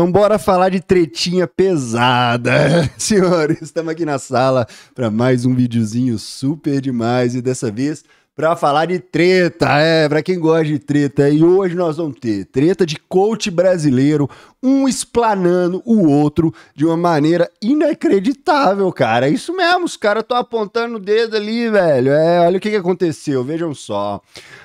Então, bora falar de tretinha pesada. Senhores, estamos aqui na sala para mais um videozinho super demais e dessa vez para falar de treta, é, para quem gosta de treta. E hoje nós vamos ter treta de coach brasileiro um esplanando o outro de uma maneira inacreditável, cara. É isso mesmo, os caras estão apontando o dedo ali, velho. É, olha o que, que aconteceu, vejam só.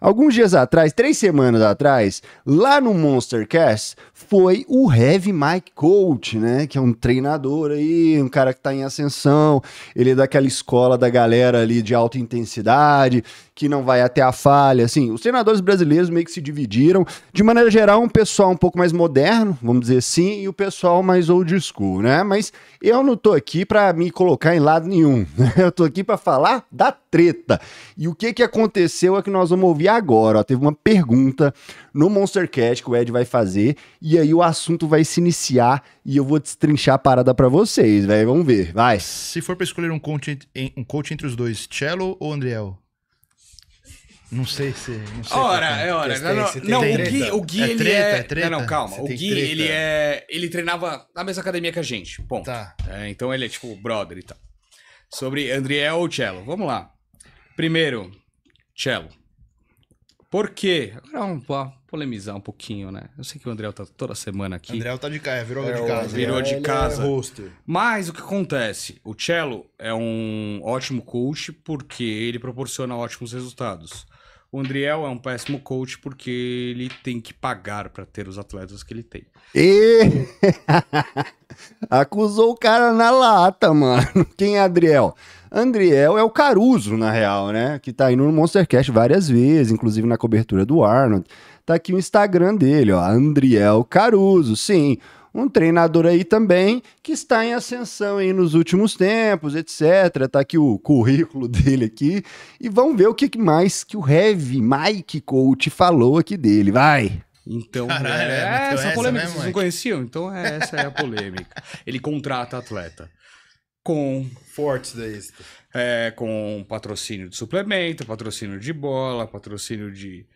Alguns dias atrás, três semanas atrás, lá no Monstercast, foi o Heavy Mike Coach, né? Que é um treinador aí, um cara que tá em ascensão. Ele é daquela escola da galera ali de alta intensidade, que não vai até a falha. Assim, os treinadores brasileiros meio que se dividiram. De maneira geral, um pessoal um pouco mais moderno, vamos vamos dizer assim, e o pessoal mais old school, né? Mas eu não tô aqui para me colocar em lado nenhum. Né? Eu tô aqui para falar da treta. E o que que aconteceu é que nós vamos ouvir agora. Ó. Teve uma pergunta no Monster Cat que o Ed vai fazer e aí o assunto vai se iniciar e eu vou destrinchar a parada para vocês, velho. Vamos ver. Vai. Se for para escolher um coach, um coach entre os dois, Cello ou Andriel? Não sei se. Ora, é hora. É, não, o Gui, o Gui é ele é. é treta? Não, não, calma. Você o Gui, ele é. Ele treinava na mesma academia que a gente. Ponto. Tá. É, então ele é tipo brother e tal. Sobre Andriel ou Cello. Vamos lá. Primeiro, Cello. Por quê? Agora vamos lá polemizar um pouquinho, né? Eu sei que o André tá toda semana aqui. André tá de casa, virou é, de casa. Virou de é, casa. É Mas o que acontece? O Cello é um ótimo coach porque ele proporciona ótimos resultados. O Andriel é um péssimo coach porque ele tem que pagar para ter os atletas que ele tem. E acusou o cara na lata, mano. Quem é Adriel? Andriel é o Caruso, na real, né? Que tá indo no Monstercast várias vezes, inclusive na cobertura do Arnold. Tá aqui o Instagram dele, ó, Andriel Caruso, sim. Um treinador aí também que está em ascensão aí nos últimos tempos, etc. Tá aqui o currículo dele aqui e vamos ver o que mais que o Heavy Mike Coach falou aqui dele. Vai. Então, Caralho, é, é então essa é polêmica vocês não conheciam, então é, essa é a polêmica. Ele contrata atleta com fortes daí, é, com patrocínio de suplemento, patrocínio de bola, patrocínio de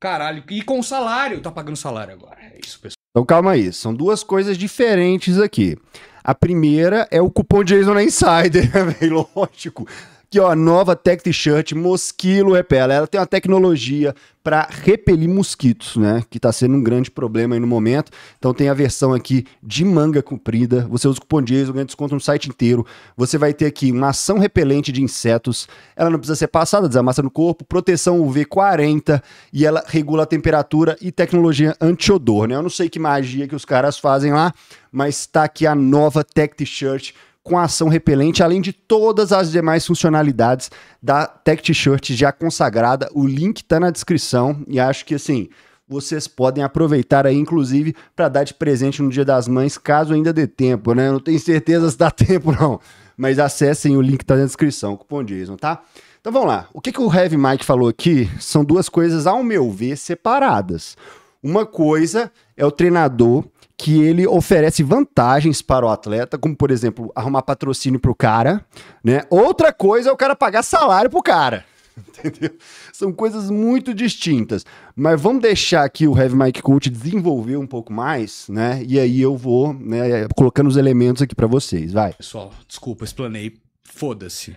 Caralho, e com salário, tá pagando salário agora. É isso, pessoal. Então calma aí, são duas coisas diferentes aqui. A primeira é o cupom de Jason na é Insider, velho, lógico que ó, nova Tech T-shirt, mosquilo repela. Ela tem uma tecnologia para repelir mosquitos, né? Que está sendo um grande problema aí no momento. Então tem a versão aqui de manga comprida. Você usa o cupom Jason, ganha desconto no site inteiro. Você vai ter aqui uma ação repelente de insetos. Ela não precisa ser passada, desamassa no corpo, proteção UV40 e ela regula a temperatura e tecnologia antiodor, né? Eu não sei que magia que os caras fazem lá, mas tá aqui a nova Tech T-shirt com ação repelente, além de todas as demais funcionalidades da Tech T-Shirt já consagrada. O link está na descrição e acho que assim vocês podem aproveitar aí, inclusive, para dar de presente no Dia das Mães, caso ainda dê tempo, né? não tenho certeza se dá tempo, não. Mas acessem o link que tá na descrição, cupom Jason, tá? Então vamos lá. O que, que o Heavy Mike falou aqui são duas coisas, ao meu ver, separadas. Uma coisa é o treinador que ele oferece vantagens para o atleta, como por exemplo, arrumar patrocínio para o cara, né? Outra coisa é o cara pagar salário para o cara. Entendeu? São coisas muito distintas. Mas vamos deixar aqui o Heavy Mike Coach desenvolver um pouco mais, né? E aí eu vou né, colocando os elementos aqui para vocês. Vai. Pessoal, desculpa, explanei. Foda-se.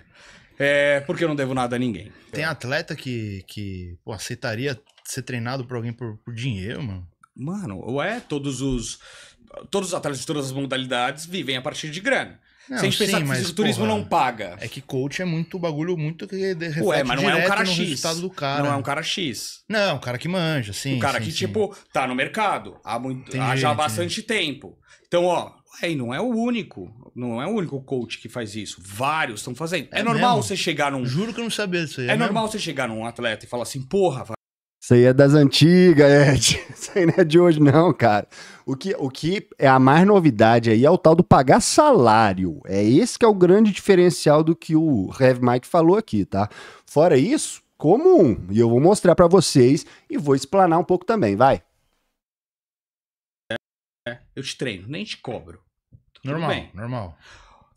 É porque eu não devo nada a ninguém. Tem atleta que, que pô, aceitaria ser treinado por alguém por, por dinheiro, mano. Mano, ué, todos os. Todos os atletas de todas as modalidades vivem a partir de grana. Não, sim, pensar que o turismo não paga. É que coach é muito bagulho muito que de Ué, mas não é um cara X. Cara. Não é um cara X. Não, é um cara que manja, sim. Um cara sim, que, sim. tipo, tá no mercado há, muito, entendi, há já entendi. bastante tempo. Então, ó, ué, não é o único. Não é o único coach que faz isso. Vários estão fazendo. É, é normal mesmo? você chegar num. Juro que eu não sabia disso aí. É, é normal você chegar num atleta e falar assim, porra, isso aí é das antigas, é Ed. Isso aí não é de hoje, não, cara. O que, o que é a mais novidade aí é o tal do pagar salário. É esse que é o grande diferencial do que o Rev Mike falou aqui, tá? Fora isso, comum. E eu vou mostrar para vocês e vou explanar um pouco também, vai. É, eu te treino, nem te cobro. normal, normal.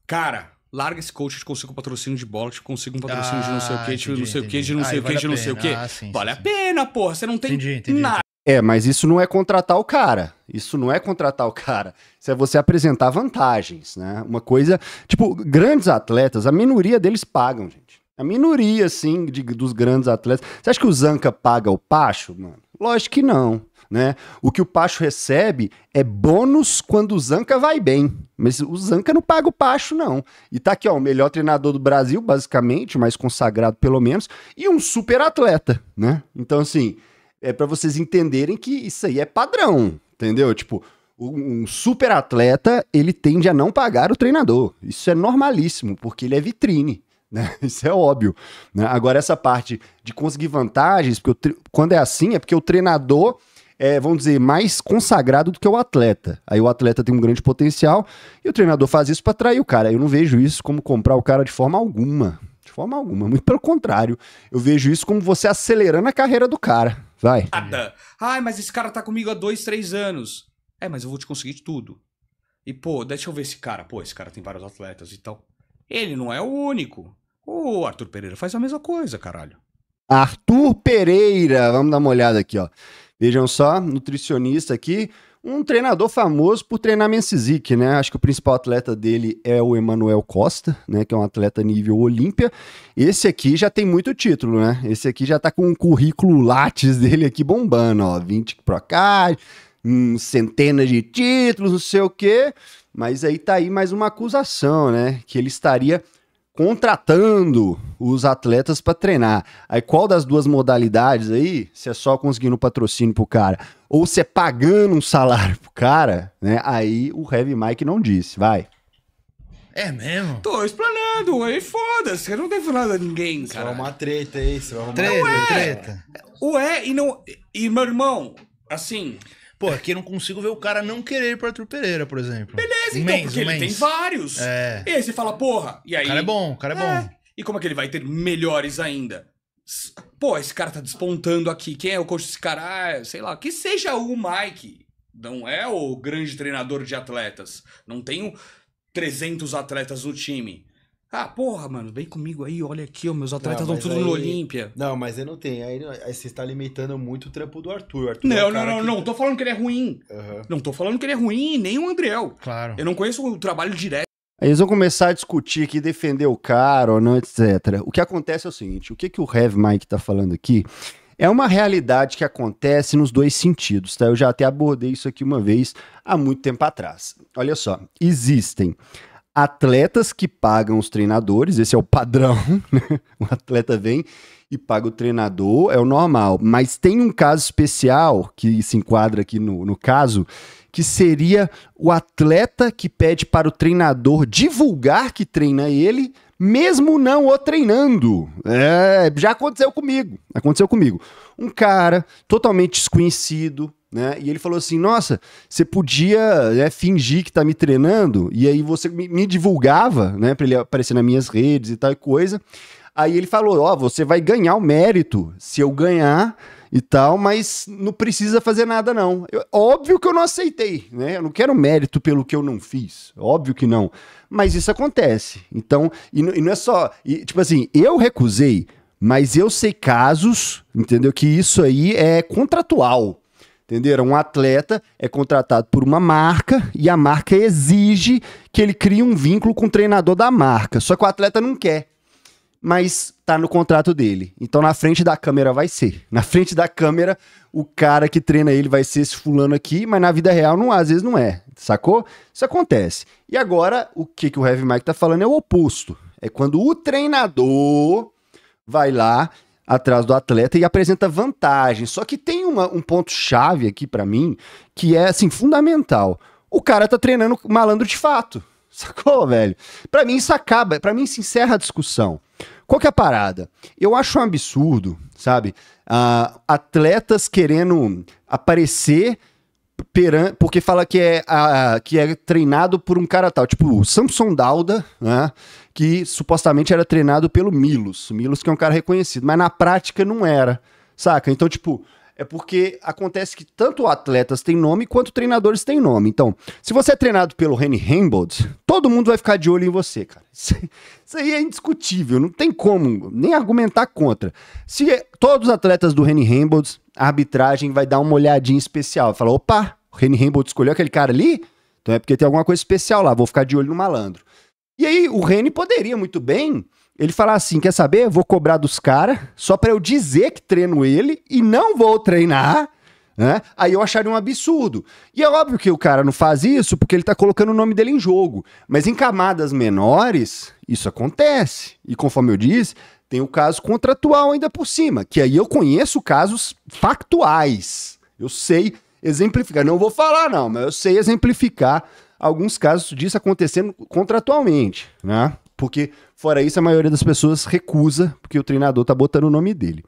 Cara, larga esse coach, te tipo, consigo um patrocínio de bola, te consigo um patrocínio ah, de não sei o que, ah, tipo, de não sei ah, o que, de não sei o que, de não sei o que. Vale a pena, porra, você não tem entendi, entendi, nada. É, mas isso não é contratar o cara. Isso não é contratar o cara. Isso é você apresentar vantagens, né? Uma coisa. Tipo, grandes atletas, a minoria deles pagam, gente. A minoria, assim, de, dos grandes atletas. Você acha que o Zanca paga o Pacho, mano? Lógico que não né? O que o Pacho recebe é bônus quando o Zanca vai bem. Mas o Zanca não paga o Pacho, não. E tá aqui, ó, o melhor treinador do Brasil, basicamente, mais consagrado pelo menos, e um super atleta, né? Então, assim, é para vocês entenderem que isso aí é padrão, entendeu? Tipo, um super atleta, ele tende a não pagar o treinador. Isso é normalíssimo, porque ele é vitrine. Né? Isso é óbvio. Né? Agora, essa parte de conseguir vantagens, porque tre... quando é assim, é porque o treinador é, vamos dizer, mais consagrado do que o atleta. Aí o atleta tem um grande potencial e o treinador faz isso para atrair o cara. Eu não vejo isso como comprar o cara de forma alguma. De forma alguma, muito pelo contrário. Eu vejo isso como você acelerando a carreira do cara. Vai. Nada. Ai, mas esse cara tá comigo há dois, três anos. É, mas eu vou te conseguir tudo. E, pô, deixa eu ver esse cara. Pô, esse cara tem vários atletas e tal. Ele não é o único. O Arthur Pereira faz a mesma coisa, caralho. Arthur Pereira, vamos dar uma olhada aqui, ó. Vejam só, nutricionista aqui, um treinador famoso por treinar Mensizik, né? Acho que o principal atleta dele é o Emanuel Costa, né? Que é um atleta nível Olímpia. Esse aqui já tem muito título, né? Esse aqui já tá com o currículo Lattes dele aqui bombando, ó. 20 Procard, hum, centenas de títulos, não sei o quê. Mas aí tá aí mais uma acusação, né? Que ele estaria contratando os atletas para treinar. Aí qual das duas modalidades aí, se é só conseguindo um patrocínio pro cara ou se é pagando um salário pro cara, né? Aí o Heavy Mike não disse, vai. É mesmo? Tô explanando, aí foda-se, eu não devo nada a ninguém, é cara. É isso é uma treta aí, isso é uma treta. Ué, treta. ué, e não... E meu irmão, assim... Pô, aqui eu não consigo ver o cara não querer ir pro Arthur Pereira, por exemplo. Beleza, então, porque ele tem vários. É. E aí você fala, porra, e aí... O cara é bom, o cara é, é. bom. E como é que ele vai ter melhores ainda? Pô, esse cara tá despontando aqui. Quem é o coach desse cara? Ah, sei lá. Que seja o Mike. Não é o grande treinador de atletas. Não tenho 300 atletas no time. Ah, porra, mano, vem comigo aí, olha aqui, ó, meus atletas estão tudo aí... no Olímpia. Não, mas aí não tem. Aí, você está limitando muito o trampo do Arthur. Arthur não, é não, não, que... não tô falando que ele é ruim. Uhum. Não tô falando que ele é ruim, nem o Andriel. Claro. Eu não conheço o trabalho direto. Aí eles vão começar a discutir aqui, defender o cara ou não, etc. O que acontece é o seguinte: o que, que o Rev Mike tá falando aqui é uma realidade que acontece nos dois sentidos, tá? Eu já até abordei isso aqui uma vez há muito tempo atrás. Olha só, existem atletas que pagam os treinadores, esse é o padrão, né? o atleta vem e paga o treinador, é o normal. Mas tem um caso especial que se enquadra aqui no, no caso, que seria o atleta que pede para o treinador divulgar que treina ele, mesmo não o treinando. É, já aconteceu comigo. Aconteceu comigo. Um cara totalmente desconhecido, né? E ele falou assim: Nossa, você podia né, fingir que está me treinando, e aí você me, me divulgava, né, para ele aparecer nas minhas redes e tal coisa. Aí ele falou: Ó, oh, você vai ganhar o mérito se eu ganhar e tal, mas não precisa fazer nada, não. Eu, óbvio que eu não aceitei, né? Eu não quero mérito pelo que eu não fiz, óbvio que não. Mas isso acontece. Então, e, e não é só. E, tipo assim, eu recusei, mas eu sei casos, entendeu? Que isso aí é contratual. Entenderam? Um atleta é contratado por uma marca e a marca exige que ele crie um vínculo com o treinador da marca. Só que o atleta não quer, mas tá no contrato dele. Então na frente da câmera vai ser. Na frente da câmera, o cara que treina ele vai ser esse fulano aqui, mas na vida real não, às vezes não é. Sacou? Isso acontece. E agora, o que, que o Heavy Mike tá falando é o oposto. É quando o treinador vai lá atrás do atleta e apresenta vantagem. Só que tem uma, um ponto chave aqui para mim que é assim fundamental. O cara tá treinando malandro de fato. Sacou, velho? Para mim isso acaba, para mim se encerra a discussão. Qual que é a parada? Eu acho um absurdo, sabe? Uh, atletas querendo aparecer peran... porque fala que é, uh, que é treinado por um cara tal, tipo o Samson Dauda, né? que supostamente era treinado pelo Milos. Milos que é um cara reconhecido, mas na prática não era, saca? Então, tipo, é porque acontece que tanto atletas têm nome quanto treinadores têm nome. Então, se você é treinado pelo Henry Hembold, todo mundo vai ficar de olho em você, cara. Isso, isso aí é indiscutível, não tem como nem argumentar contra. Se é, todos os atletas do Henry Hembold, a arbitragem vai dar uma olhadinha especial, falar, opa, o Rene Hembold escolheu aquele cara ali, então é porque tem alguma coisa especial lá, vou ficar de olho no malandro. E aí o Rene poderia muito bem ele falar assim: quer saber? Vou cobrar dos caras só para eu dizer que treino ele e não vou treinar. Né? Aí eu acharia um absurdo. E é óbvio que o cara não faz isso porque ele tá colocando o nome dele em jogo. Mas em camadas menores, isso acontece. E conforme eu disse, tem o caso contratual ainda por cima, que aí eu conheço casos factuais. Eu sei exemplificar. Não vou falar, não, mas eu sei exemplificar alguns casos disso acontecendo contratualmente, né? Porque, fora isso, a maioria das pessoas recusa, porque o treinador tá botando o nome dele.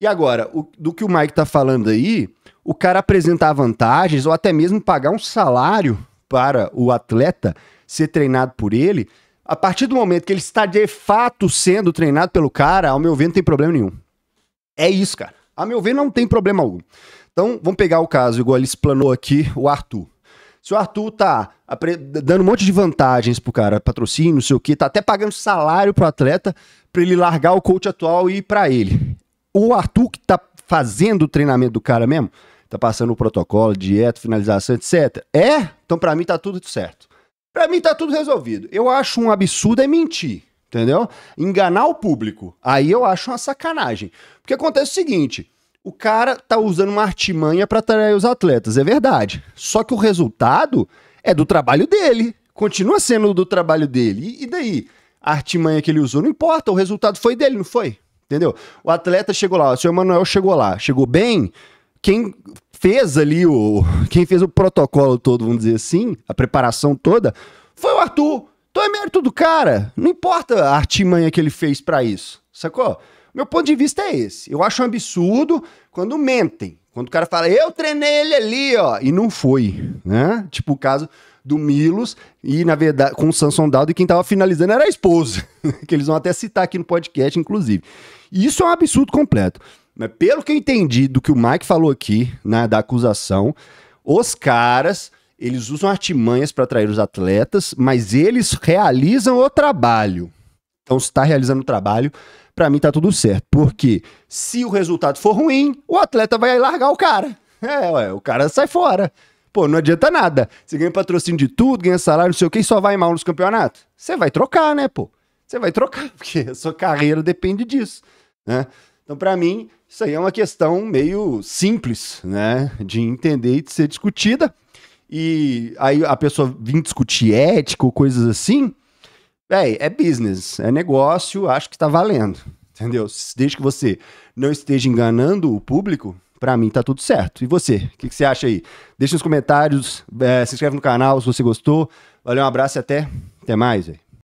E agora, o, do que o Mike tá falando aí, o cara apresentar vantagens ou até mesmo pagar um salário para o atleta ser treinado por ele, a partir do momento que ele está de fato sendo treinado pelo cara, ao meu ver, não tem problema nenhum. É isso, cara. A meu ver, não tem problema algum. Então, vamos pegar o caso, igual ele explanou aqui, o Arthur. Se o Arthur tá dando um monte de vantagens pro cara, patrocínio, não sei o quê, tá até pagando salário pro atleta para ele largar o coach atual e ir para ele. O Arthur que tá fazendo o treinamento do cara mesmo, tá passando o protocolo, dieta, finalização, etc. É? Então para mim tá tudo certo. Para mim tá tudo resolvido. Eu acho um absurdo é mentir, entendeu? Enganar o público. Aí eu acho uma sacanagem. Porque acontece o seguinte, o cara tá usando uma artimanha para atrair os atletas, é verdade. Só que o resultado é do trabalho dele, continua sendo do trabalho dele. E, e daí? A artimanha que ele usou não importa, o resultado foi dele, não foi? Entendeu? O atleta chegou lá, o senhor Manuel chegou lá, chegou bem. Quem fez ali o. Quem fez o protocolo todo, vamos dizer assim, a preparação toda, foi o Arthur. Então é mérito do cara. Não importa a artimanha que ele fez para isso, sacou? Meu ponto de vista é esse. Eu acho um absurdo quando mentem. Quando o cara fala, eu treinei ele ali, ó, e não foi, né? Tipo o caso do Milos e, na verdade, com o Samson Daldo, e quem tava finalizando era a esposa, que eles vão até citar aqui no podcast, inclusive. E isso é um absurdo completo. Mas pelo que eu entendi do que o Mike falou aqui, né, da acusação, os caras, eles usam artimanhas para atrair os atletas, mas eles realizam o trabalho. Então, se está realizando o trabalho, para mim tá tudo certo. Porque se o resultado for ruim, o atleta vai largar o cara. É, ué, o cara sai fora. Pô, não adianta nada. Você ganha patrocínio de tudo, ganha salário, não sei o quê, e só vai mal nos campeonatos. Você vai trocar, né, pô? Você vai trocar, porque a sua carreira depende disso, né? Então, para mim, isso aí é uma questão meio simples, né, de entender e de ser discutida. E aí a pessoa vir discutir ética ou coisas assim, Véi, é business, é negócio, acho que tá valendo. Entendeu? Desde que você não esteja enganando o público, para mim tá tudo certo. E você, o que, que, você acha aí? Deixa nos comentários, é, se inscreve no canal se você gostou. Valeu, um abraço e até, até mais, véi.